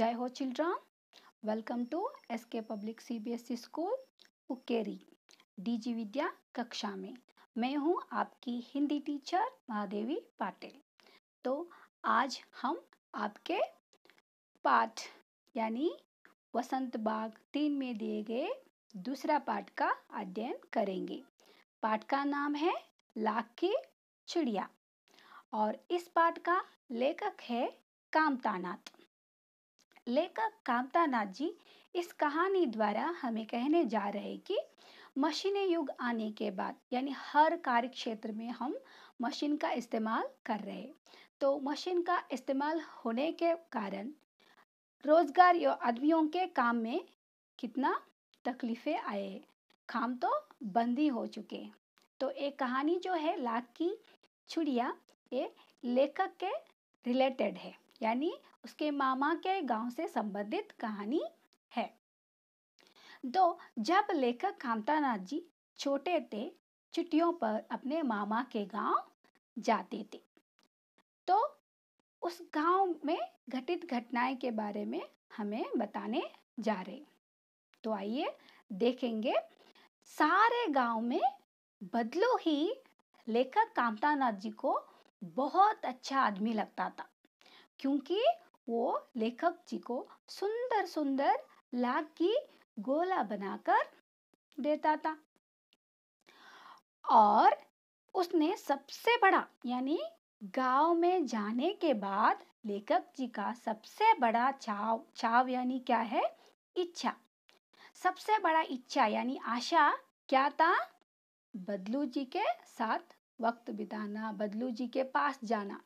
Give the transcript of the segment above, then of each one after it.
S K public C B S E school School D G विद्या कक्षा में मैं हूं आपकी हिंदी टीचर महादेवी पाटिल तो आज हम आपके पाठ यानी वसंत बाग तीन में दिए गए दूसरा पाठ का अध्ययन करेंगे पाठ का नाम है लाख की चिड़िया और इस पाठ का लेखक है कामतानाथ लेखक कामता नाथ जी इस कहानी द्वारा हमें कहने जा रहे कि मशीनी युग आने के बाद यानी हर कार्य क्षेत्र में हम मशीन का इस्तेमाल कर रहे तो मशीन का इस्तेमाल होने के कारण रोजगार या आदमियों के काम में कितना तकलीफें आए काम तो बंदी हो चुके तो एक कहानी जो है लाख की छुड़िया ये लेखक के रिलेटेड है यानी उसके मामा के गांव से संबंधित कहानी है तो जब लेखक कामतानाथ जी छोटे थे छुट्टियों पर अपने मामा के गांव जाते थे तो उस गांव में घटित घटनाएं के बारे में हमें बताने जा रहे तो आइए देखेंगे सारे गांव में बदलू ही लेखक कामतानाथ जी को बहुत अच्छा आदमी लगता था क्योंकि वो लेखक जी को सुंदर सुंदर लाग की गोला बनाकर देता था और उसने सबसे बड़ा यानी गांव में जाने के बाद लेखक जी का सबसे बड़ा चाव चाव यानी क्या है इच्छा सबसे बड़ा इच्छा यानी आशा क्या था बदलू जी के साथ वक्त बिताना बदलू जी के पास जाना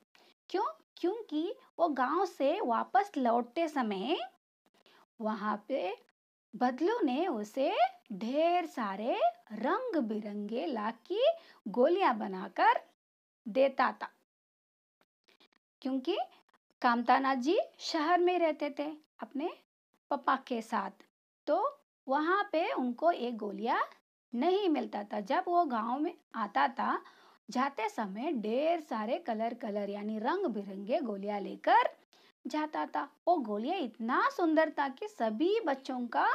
क्यों क्योंकि वो गांव से वापस लौटते समय वहां पे बदलों ने उसे ढेर सारे रंग बिरंगे लाख की गोलियां बनाकर देता था क्योंकि कामताना जी शहर में रहते थे अपने पापा के साथ तो वहां पे उनको एक गोलियां नहीं मिलता था जब वो गांव में आता था जाते समय ढेर सारे कलर कलर यानी रंग बिरंगे गोलियां लेकर जाता था वो गोलियां इतना सुंदर था कि सभी बच्चों का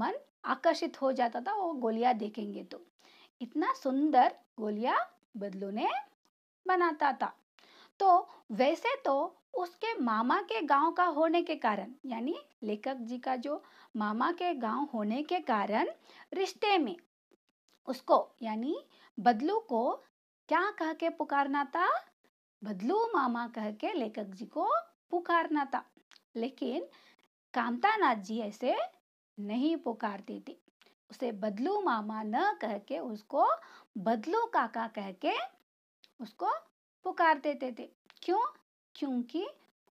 मन आकर्षित हो जाता था वो गोलियां देखेंगे तो इतना सुंदर गोलियां बदलू ने बनाता था तो वैसे तो उसके मामा के गांव का होने के कारण यानी लेखक जी का जो मामा के गांव होने के कारण रिश्ते में उसको यानी बदलू को क्या कह के पुकारना था बदलू मामा कह के लेखक जी को पुकारना था लेकिन कामता नाथ जी ऐसे नहीं पुकारती थी उसे बदलू मामा न कह के उसको बदलू काका कह के उसको पुकार देते थे क्यों क्योंकि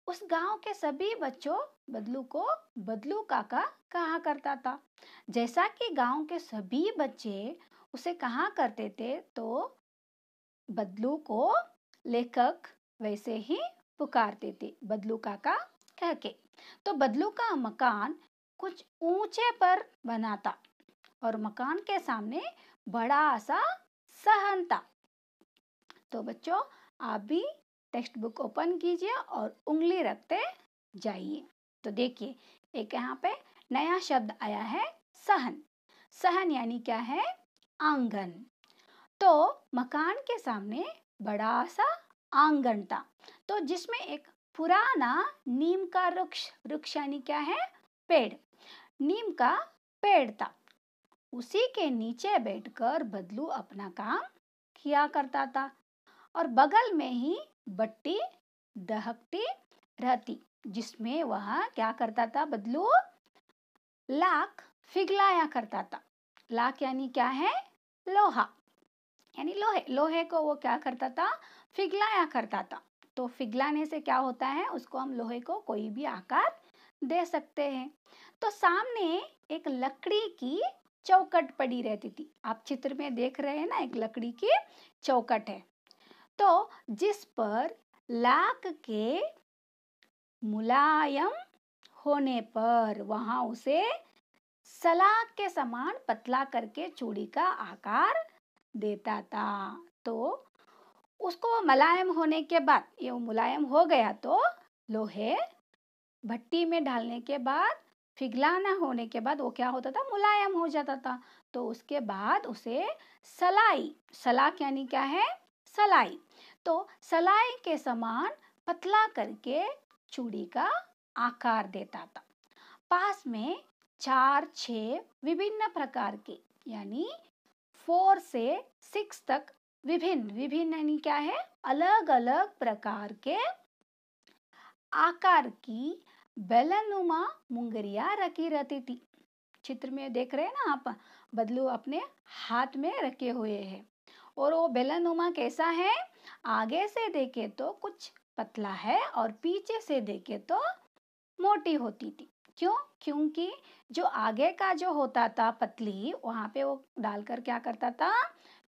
उस गांव के सभी बच्चों बदलू को बदलू काका कहा करता था जैसा कि गांव के सभी बच्चे उसे कहा करते थे तो बदलू को लेखक वैसे ही पुकारते थे बदलू काका कह के तो बदलू का मकान कुछ ऊंचे पर बना था और मकान के सामने बड़ा सा सहन था तो बच्चों आप भी टेक्स्ट बुक ओपन कीजिए और उंगली रखते जाइए तो देखिए एक यहाँ पे नया शब्द आया है सहन सहन यानी क्या है आंगन तो मकान के सामने बड़ा सा आंगन था तो जिसमें एक पुराना नीम का वृक्ष वृक्ष यानी क्या है पेड़ नीम का पेड़ था उसी के नीचे बैठकर बदलू अपना काम किया करता था और बगल में ही बट्टी दहकती रहती जिसमें वह क्या करता था बदलू लाख फिगलाया करता था लाख यानी क्या है लोहा यानी लोहे लोहे को वो क्या करता था फिगलाया करता था तो फिगलाने से क्या होता है उसको हम लोहे को कोई भी आकार दे सकते हैं तो सामने एक लकड़ी की चौकट पड़ी रहती थी आप चित्र में देख रहे हैं ना एक लकड़ी की चौकट है तो जिस पर लाख के मुलायम होने पर वहां उसे सलाख के समान पतला करके चूड़ी का आकार देता था तो उसको मुलायम होने के बाद ये मुलायम हो गया तो लोहे भट्टी में डालने के बाद फिगलाना होने के बाद वो क्या होता था मुलायम हो जाता था तो उसके बाद उसे सलाई सलाख यानी क्या है सलाई तो सलाई के समान पतला करके चूड़ी का आकार देता था पास में चार छः विभिन्न प्रकार के यानी फोर से सिक्स तक विभिन्न विभिन्न यानी क्या है अलग अलग प्रकार के आकार की बेलनुमा मुंगरिया रखी रहती थी चित्र में देख रहे हैं ना आप बदलू अपने हाथ में रखे हुए हैं और वो बेलनुमा कैसा है आगे से देखे तो कुछ पतला है और पीछे से देखे तो मोटी होती थी क्यों क्योंकि जो आगे का जो होता था पतली वहाँ पे वो डालकर क्या करता था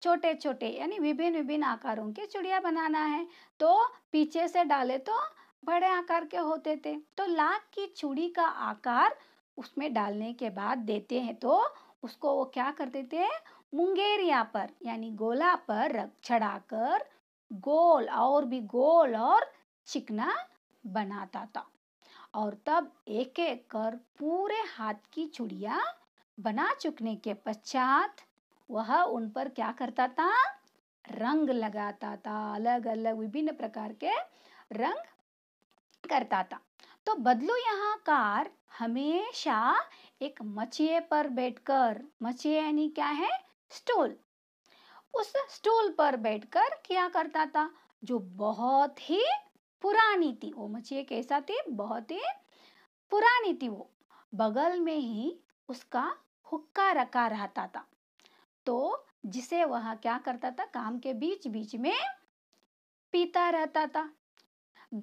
छोटे छोटे यानी विभिन्न विभिन्न आकारों के चुड़िया बनाना है तो पीछे से डाले तो बड़े आकार के होते थे तो लाख की चूड़ी का आकार उसमें डालने के बाद देते हैं तो उसको वो क्या कर देते हैं मुंगेरिया पर यानी गोला पर रख चढ़ाकर गोल और भी गोल और चिकना बनाता था और तब एक एक कर पूरे हाथ की चुड़िया बना चुकने के पश्चात वह उन पर क्या करता था रंग लगाता था अलग अलग विभिन्न प्रकार के रंग करता था तो बदलू यहाँ कार हमेशा एक मचिए पर बैठकर मचिए यानी क्या है स्टूल उस स्टूल पर बैठकर क्या करता था जो बहुत ही पुरानी थी वो मछली कैसा थी बहुत ही पुरानी थी वो बगल में ही उसका हुक्का रखा रहता था तो जिसे वह क्या करता था काम के बीच बीच में पीता रहता था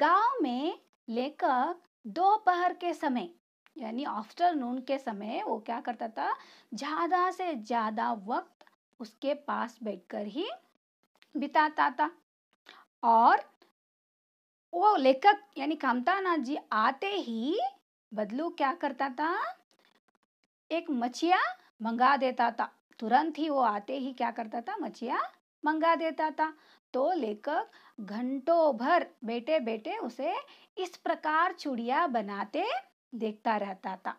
गांव में लेकर दोपहर के समय यानी आफ्टरनून के समय वो क्या करता था ज़्यादा से ज़्यादा वक्त उसके पास बैठकर ही बिताता था और वो लेखक यानी कामतानाथ जी आते ही बदलू क्या करता था एक मछिया मंगा देता था तुरंत ही वो आते ही क्या करता था मछिया मंगा देता था तो लेखक घंटों भर बेटे बेटे उसे इस प्रकार चुड़िया बनाते देखता रहता था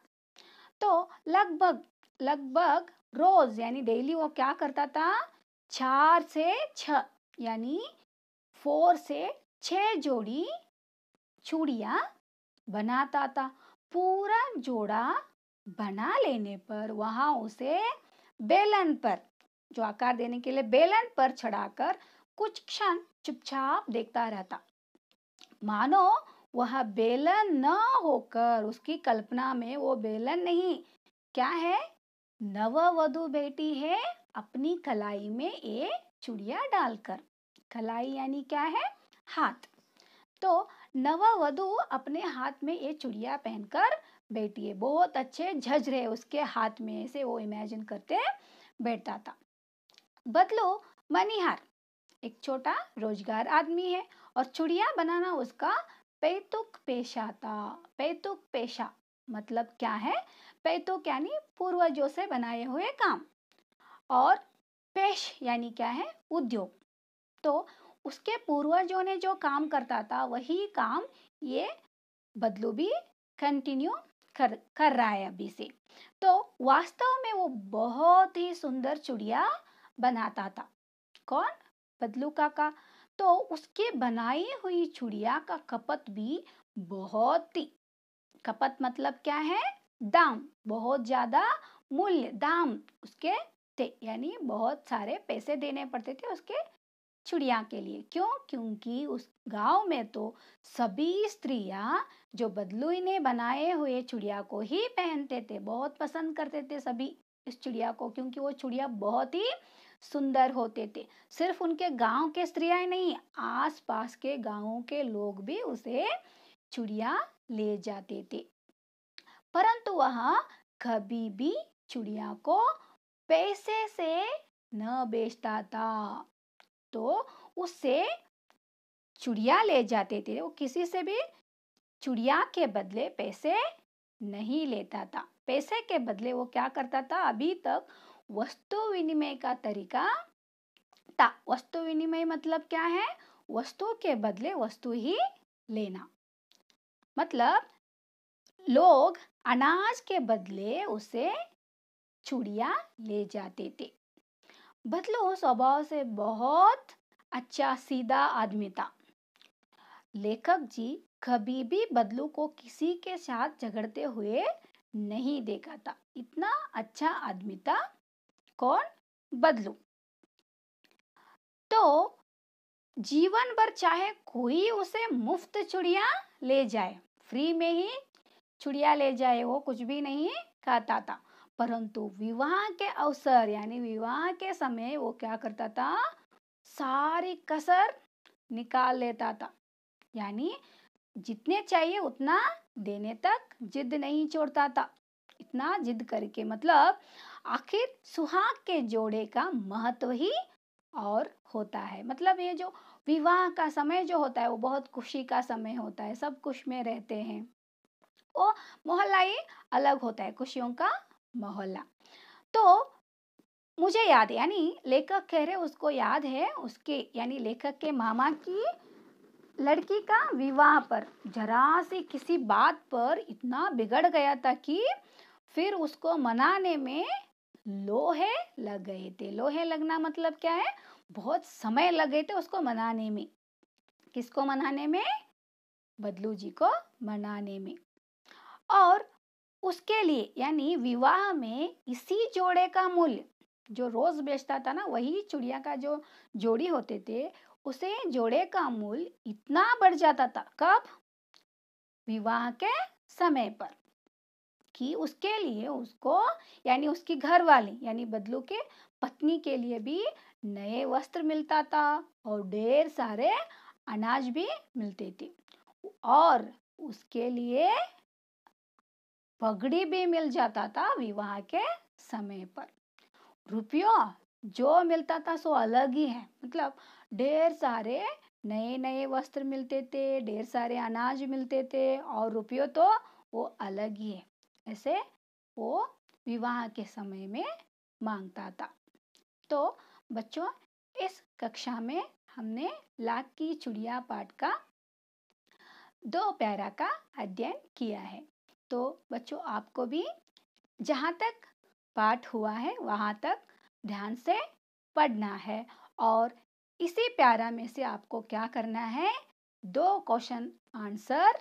तो लगभग लगभग रोज यानी डेली वो क्या करता था चार से छ यानी फोर से छह जोड़ी चूड़िया बनाता था पूरा जोड़ा बना लेने पर वहां उसे बेलन पर जो आकार देने के लिए बेलन पर चढ़ाकर कुछ क्षण चुपचाप देखता रहता मानो वह बेलन न होकर उसकी कल्पना में वो बेलन नहीं क्या है नव वधु बेटी है अपनी कलाई में ये चुड़िया डालकर कलाई यानी क्या है हाथ तो नववधु अपने हाथ में ये चुड़िया पहनकर बैठी है बहुत अच्छे झज रहे उसके हाथ में से वो इमेजिन करते बैठता था बदलो मनिहार एक छोटा रोजगार आदमी है और चुड़िया बनाना उसका पैतुक पेशा था पैतुक पेशा मतलब क्या है पैतुक यानी पूर्वजों से बनाए हुए काम और पेश यानी क्या है उद्योग तो उसके पूर्वजों ने जो काम करता था वही काम ये बदलू भी कंटिन्यू कर कर रहा है अभी से तो वास्तव में वो बहुत ही सुंदर चुड़िया बनाता था कौन बदलू काका तो उसके बनाई हुई चुड़िया का खपत भी बहुत ही खपत मतलब क्या है दाम बहुत ज़्यादा मूल्य दाम उसके थे यानी बहुत सारे पैसे देने पड़ते थे उसके चिड़िया के लिए क्यों क्योंकि उस गांव में तो सभी स्त्रियां जो बदलुई ने बनाए हुए चुड़िया को ही पहनते थे बहुत पसंद करते थे सभी इस चिड़िया को क्योंकि वो चिड़िया बहुत ही सुंदर होते थे सिर्फ उनके गांव के स्त्रियां नहीं आसपास के गांवों के लोग भी उसे चुड़िया ले जाते थे परंतु वह कभी भी चुड़िया को पैसे से न बेचता था तो उसे चुड़िया ले जाते थे वो किसी से भी चुड़िया के बदले पैसे नहीं लेता था पैसे के बदले वो क्या करता था अभी तक वस्तु विनिमय का तरीका था वस्तु विनिमय मतलब क्या है वस्तु के बदले वस्तु ही लेना मतलब लोग अनाज के बदले उसे चुड़िया ले जाते थे बदलो स्वभाव से बहुत अच्छा सीधा आदमी था लेखक जी कभी भी बदलू को किसी के साथ झगड़ते हुए नहीं देखा था इतना अच्छा आदमी था कौन बदलू तो जीवन भर चाहे कोई उसे मुफ्त चुड़िया ले जाए फ्री में ही चुड़िया ले जाए वो कुछ भी नहीं खाता था परंतु विवाह के अवसर यानी विवाह के समय वो क्या करता था सारी कसर निकाल लेता था यानी जितने चाहिए उतना देने तक जिद नहीं छोड़ता था इतना जिद करके मतलब आखिर सुहाग के जोड़े का महत्व ही और होता है मतलब ये जो विवाह का समय जो होता है वो बहुत खुशी का समय होता है सब खुश में रहते हैं वो मोहल्ला ही अलग होता है खुशियों का मोहल्ला तो मुझे याद है यानी लेखक कह रहे उसको याद है उसके यानी लेखक के मामा की लड़की का विवाह पर जरा से किसी बात पर इतना बिगड़ गया था कि फिर उसको मनाने में लोहे लग गए थे लोहे लगना मतलब क्या है बहुत समय लग गए थे उसको मनाने में किसको मनाने में बदलू जी को मनाने में और उसके लिए यानी विवाह में इसी जोड़े का मूल्य जो रोज बेचता था ना वही चुड़िया का जो जोड़ी होते थे उसे जोड़े का मूल्य इतना बढ़ जाता था कब विवाह के समय पर कि उसके लिए उसको यानी उसकी घर वाली यानी बदलू के पत्नी के लिए भी नए वस्त्र मिलता था और ढेर सारे अनाज भी मिलते थे और उसके लिए पगड़ी भी मिल जाता था विवाह के समय पर रुपयों जो मिलता था सो अलग ही है मतलब ढेर सारे नए नए वस्त्र मिलते थे ढेर सारे अनाज मिलते थे और रुपयों तो वो अलग ही है ऐसे वो विवाह के समय में मांगता था तो बच्चों इस कक्षा में हमने लाख की चुड़िया पाठ का दो पैरा का अध्ययन किया है तो बच्चों आपको भी जहाँ तक पाठ हुआ है वहाँ तक ध्यान से पढ़ना है और इसी प्यारा में से आपको क्या करना है दो क्वेश्चन आंसर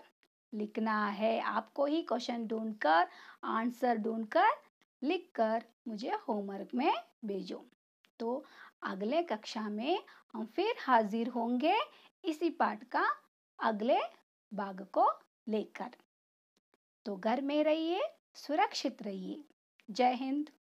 लिखना है आपको ही क्वेश्चन ढूंढकर आंसर ढूंढकर लिखकर मुझे होमवर्क में भेजो तो अगले कक्षा में हम फिर हाजिर होंगे इसी पाठ का अगले भाग को लेकर तो घर में रहिए सुरक्षित रहिए जय हिंद